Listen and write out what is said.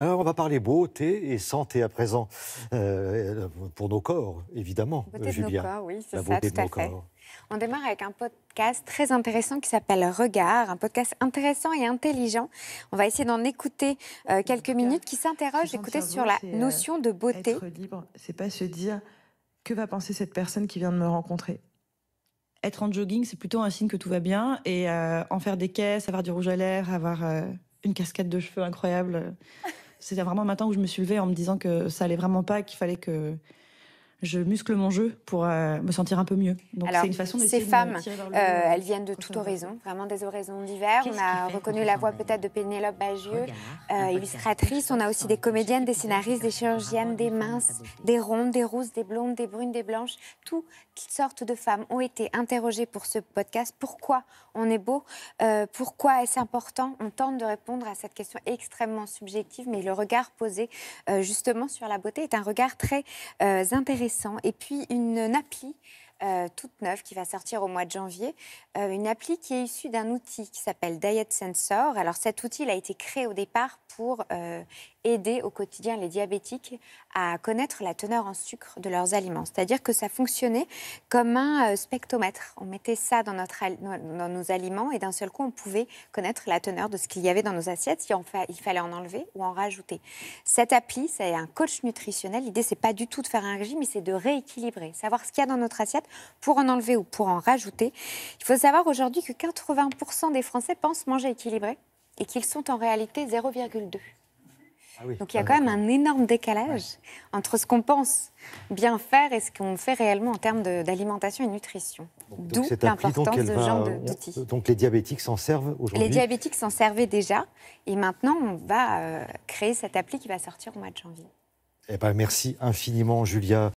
Alors, on va parler beauté et santé à présent, euh, pour nos corps, évidemment, beauté oui, ça, beauté Corps. On démarre avec un podcast très intéressant qui s'appelle Regard, un podcast intéressant et intelligent. On va essayer d'en écouter euh, quelques minutes qui s'interrogent, sur la euh, notion de beauté. Être libre, c'est pas se dire que va penser cette personne qui vient de me rencontrer être en jogging, c'est plutôt un signe que tout va bien. Et en faire des caisses, avoir du rouge à l'air, avoir une cascade de cheveux incroyable, c'était vraiment un matin où je me suis levée en me disant que ça allait vraiment pas, qu'il fallait que je muscle mon jeu pour euh, me sentir un peu mieux. Donc c'est une façon Ces femmes, de euh, elles viennent de tout horizon, vraiment des horizons divers. On a reconnu la voix peut-être de Pénélope Bagieux, euh, illustratrice. On a aussi des comédiennes, des scénaristes, des chirurgiennes, des minces, des rondes, des rousses, des blondes, des brunes, des blanches. Toutes sortes de femmes ont été interrogées pour ce podcast. Pourquoi on est beau Pourquoi est-ce important On tente de répondre à cette question extrêmement subjective, mais le regard posé justement sur la beauté est un regard très intéressant et puis une appli euh, toute neuve qui va sortir au mois de janvier, euh, une appli qui est issue d'un outil qui s'appelle Diet Sensor. Alors cet outil a été créé au départ pour euh, aider au quotidien les diabétiques à connaître la teneur en sucre de leurs aliments. C'est-à-dire que ça fonctionnait comme un spectromètre. On mettait ça dans, notre, dans nos aliments et d'un seul coup, on pouvait connaître la teneur de ce qu'il y avait dans nos assiettes, si il fallait en enlever ou en rajouter. Cette appli, c'est un coach nutritionnel. L'idée, c'est pas du tout de faire un régime, mais c'est de rééquilibrer, savoir ce qu'il y a dans notre assiette pour en enlever ou pour en rajouter. Il faut savoir aujourd'hui que 80% des Français pensent manger équilibré et qu'ils sont en réalité 0,2. Ah donc il y a ah, quand même un énorme décalage entre ce qu'on pense bien faire et ce qu'on fait réellement en termes d'alimentation et nutrition. D'où l'importance de ce genre euh, d'outils. Donc les diabétiques s'en servent aujourd'hui Les diabétiques s'en servaient déjà et maintenant on va euh, créer cette appli qui va sortir au mois de janvier. Eh ben, merci infiniment Julia.